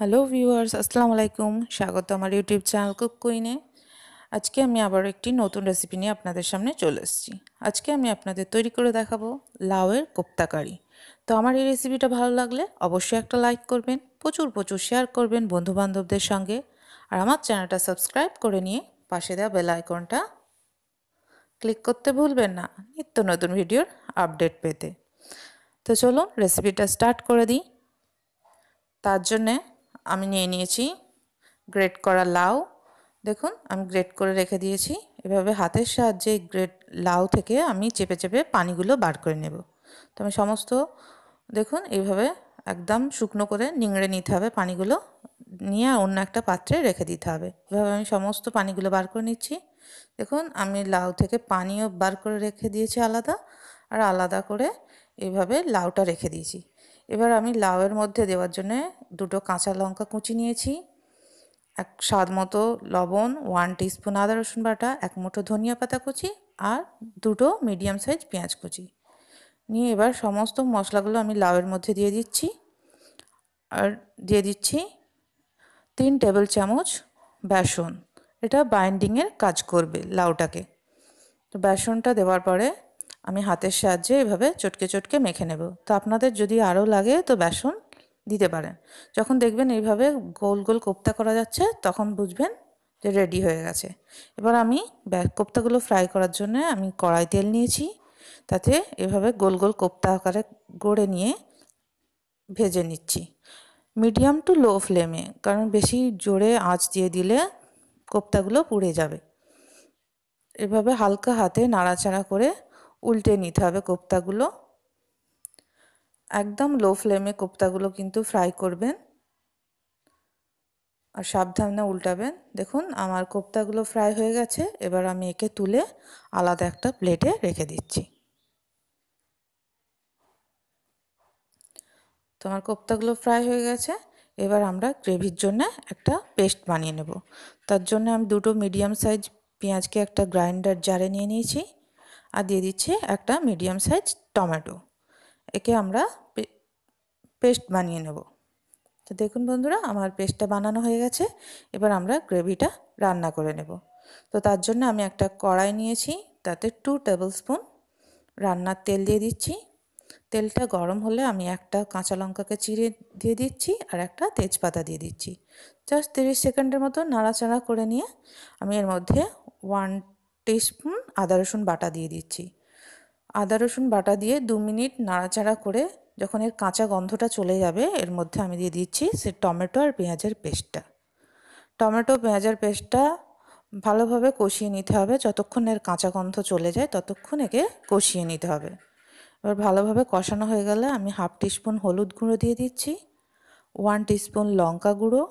hello viewers আসসালামু আলাইকুম স্বাগত আমার ইউটিউব চ্যানেল কুকুইনে আজকে আমি আবার একটি নতুন রেসিপি নিয়ে আপনাদের সামনে চলে এসেছি আজকে আমি আপনাদের তৈরি করে দেখাবো লাউয়ের কোপ্তা কারি তো আমার এই রেসিপিটা ভালো লাগলে অবশ্যই একটা লাইক করবেন প্রচুর প্রচুর শেয়ার করবেন বন্ধুবান্ধবদের সঙ্গে আর আমার চ্যানেলটা সাবস্ক্রাইব করে নিয়ে পাশে দেওয়া বেল আইকনটা ক্লিক করতে ভুলবেন না নিত্য নতুন ভিডিওর আপডেট পেতে তো চলুন রেসিপিটা স্টার্ট করে দিই তার জন্যে আমি নিয়ে নিয়েছি গ্রেট করা লাউ দেখুন আমি গ্রেট করে রেখে দিয়েছি এভাবে হাতের সাহায্যে গ্রেট লাউ থেকে আমি চেপে চেপে পানিগুলো বার করে নেব তো আমি সমস্ত দেখুন এইভাবে একদম শুকনো করে নিংড়ে নিতে হবে পানিগুলো নিয়ে অন্য একটা পাত্রে রেখে দিতে হবে এভাবে আমি সমস্ত পানিগুলো বার করে নিচ্ছি দেখুন আমি লাউ থেকে পানিও বার করে রেখে দিয়েছি আলাদা আর আলাদা করে এভাবে লাউটা রেখে দিয়েছি এবার আমি লাউয়ের মধ্যে দেওয়ার জন্যে দুটো কাঁচা লঙ্কা কুচি নিয়েছি এক স্বাদ মতো লবণ ওয়ান টিস্পুন আদা রসুন বাটা এক মুঠো ধনিয়া পাতা কুচি আর দুটো মিডিয়াম সাইজ পেঁয়াজ কুচি নিয়ে এবার সমস্ত মশলাগুলো আমি লাউয়ের মধ্যে দিয়ে দিচ্ছি আর দিয়ে দিচ্ছি তিন টেবিল চামচ বেসন এটা বাইন্ডিংয়ের কাজ করবে লাউটাকে তো বেসনটা দেওয়ার পরে আমি হাতের সাহায্যে এভাবে চটকে চটকে মেখে নেব তো আপনাদের যদি আরও লাগে তো বেসন দিতে পারেন যখন দেখবেন এইভাবে গোল গোল কোপ্তা করা যাচ্ছে তখন বুঝবেন যে রেডি হয়ে গেছে এবার আমি কোপ্তাগুলো ফ্রাই করার জন্য আমি কড়াই তেল নিয়েছি তাতে এভাবে গোল গোল কোপ্তা আকারে গড়ে নিয়ে ভেজে নিচ্ছি মিডিয়াম টু লো ফ্লেমে কারণ বেশি জোরে আঁচ দিয়ে দিলে কোপ্তাগুলো পুড়ে যাবে এভাবে হালকা হাতে নাড়াচাড়া করে উল্টে নিতে হবে কোপ্তাগুলো একদম লো ফ্লেমে কোপ্তাগুলো কিন্তু ফ্রাই করবেন আর সাবধানে উল্টাবেন দেখুন আমার কোপ্তাগুলো ফ্রাই হয়ে গেছে এবার আমি একে তুলে আলাদা একটা প্লেটে রেখে দিচ্ছি তো আমার কোপ্তাগুলো ফ্রাই হয়ে গেছে এবার আমরা গ্রেভির জন্য একটা পেস্ট বানিয়ে নেব তার জন্য আমি দুটো মিডিয়াম সাইজ পেঁয়াজকে একটা গ্রাইন্ডার জারে নিয়ে নিয়েছি আর দিয়ে দিচ্ছি একটা মিডিয়াম সাইজ টমেটো একে আমরা পেস্ট বানিয়ে নেব তো দেখুন বন্ধুরা আমার পেস্টটা বানানো হয়ে গেছে এবার আমরা গ্রেভিটা রান্না করে নেব তো তার জন্য আমি একটা কড়াই নিয়েছি তাতে টু টেবিল স্পুন রান্নার তেল দিয়ে দিচ্ছি তেলটা গরম হলে আমি একটা কাঁচা লঙ্কাকে চিড়ে দিয়ে দিচ্ছি আর একটা তেজপাতা দিয়ে দিচ্ছি জাস্ট তিরিশ সেকেন্ডের মতো নাড়াচাড়া করে নিয়ে আমি এর মধ্যে ওয়ান টিস্পুন আদা রসুন বাটা দিয়ে দিচ্ছি আদা রসুন বাটা দিয়ে দু মিনিট নাড়াচাড়া করে যখন এর কাঁচা গন্ধটা চলে যাবে এর মধ্যে আমি দিয়ে দিচ্ছি সে টমেটো আর পেঁয়াজের পেস্টটা টমেটো পেঁয়াজের পেস্টটা ভালোভাবে কষিয়ে নিতে হবে যতক্ষণ এর কাঁচা গন্ধ চলে যায় ততক্ষণ একে কষিয়ে নিতে হবে এবার ভালোভাবে কষানো হয়ে গেলে আমি হাফ টিস্পুন হলুদ গুঁড়ো দিয়ে দিচ্ছি ওয়ান টিস্পুন লঙ্কা গুঁড়ো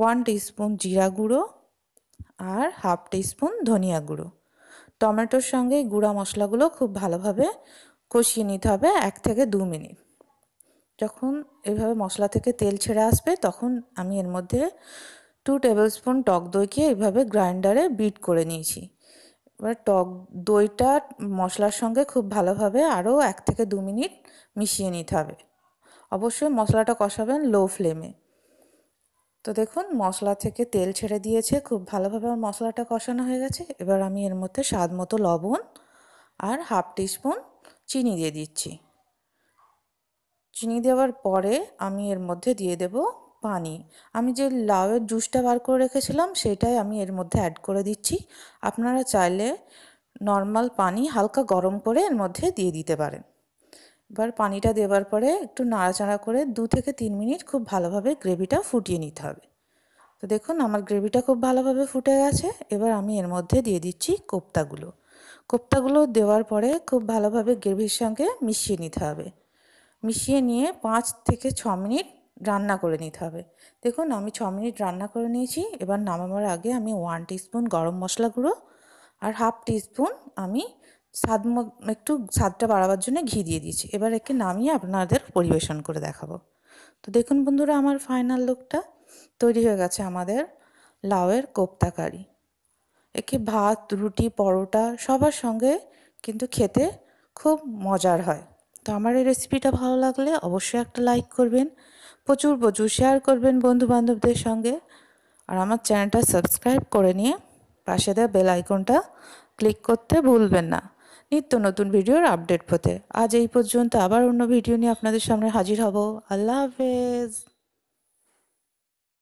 ওয়ান টিস্পুন জিরা গুঁড়ো আর হাফ টিস্পুন ধনিয়া গুঁড়ো টমেটোর সঙ্গে গুঁড়া মশলাগুলো খুব ভালোভাবে কষিয়ে নিতে হবে এক থেকে দু মিনিট যখন এভাবে মশলা থেকে তেল ছেড়ে আসবে তখন আমি এর মধ্যে টু টেবিল স্পুন টক দইকে এইভাবে গ্রাইন্ডারে বিট করে নিয়েছি এবার টক দইটা মশলার সঙ্গে খুব ভালোভাবে আরও এক থেকে দু মিনিট মিশিয়ে নিতে হবে অবশ্যই মশলাটা কষাবেন লো ফ্লেমে তো দেখুন মশলা থেকে তেল ছেড়ে দিয়েছে খুব ভালোভাবে আমার মশলাটা কষানো হয়ে গেছে এবার আমি এর মধ্যে স্বাদ মতো লবণ আর হাফ টিস্পুন চিনি দিয়ে দিচ্ছি চিনি দেওয়ার পরে আমি এর মধ্যে দিয়ে দেব পানি আমি যে লাউয়ের জুসটা বার করে রেখেছিলাম সেটাই আমি এর মধ্যে অ্যাড করে দিচ্ছি আপনারা চাইলে নর্মাল পানি হালকা গরম করে এর মধ্যে দিয়ে দিতে পারেন এবার পানিটা দেওয়ার পরে একটু নাড়াচাড়া করে দু থেকে তিন মিনিট খুব ভালোভাবে গ্রেভিটা ফুটিয়ে নিতে হবে তো দেখুন আমার গ্রেভিটা খুব ভালোভাবে ফুটে গেছে এবার আমি এর মধ্যে দিয়ে দিচ্ছি কোপ্তাগুলো কোপ্তাগুলো দেওয়ার পরে খুব ভালোভাবে গ্রেভির সঙ্গে মিশিয়ে নিতে হবে মিশিয়ে নিয়ে পাঁচ থেকে ছ মিনিট রান্না করে নিতে হবে দেখুন আমি ছ মিনিট রান্না করে নিয়েছি এবার নামাবার আগে আমি ওয়ান টিস্পুন গরম মশলা গুঁড়ো আর হাফ টিস্পুন আমি স্বাদ একটু স্বাদটা বাড়াবার জন্য ঘি দিয়ে দিয়েছি এবার একে নামিয়ে আপনাদের পরিবেশন করে দেখাবো তো দেখুন বন্ধুরা আমার ফাইনাল লুকটা তৈরি হয়ে গেছে আমাদের লাউয়ের কোপ্তা কারি একে ভাত রুটি পরোটা সবার সঙ্গে কিন্তু খেতে খুব মজার হয় তো আমার এই রেসিপিটা ভালো লাগলে অবশ্যই একটা লাইক করবেন প্রচুর প্রচুর শেয়ার করবেন বন্ধু বান্ধবদের সঙ্গে আর আমার চ্যানেলটা সাবস্ক্রাইব করে নিয়ে পাশে দেওয়া বেল আইকনটা ক্লিক করতে ভুলবেন না নিত্য নতুন ভিডিওর আপডেট পেতে আজ এই পর্যন্ত আবার অন্য ভিডিও নিয়ে আপনাদের সামনে হাজির হব আল্লাহ হাফেজ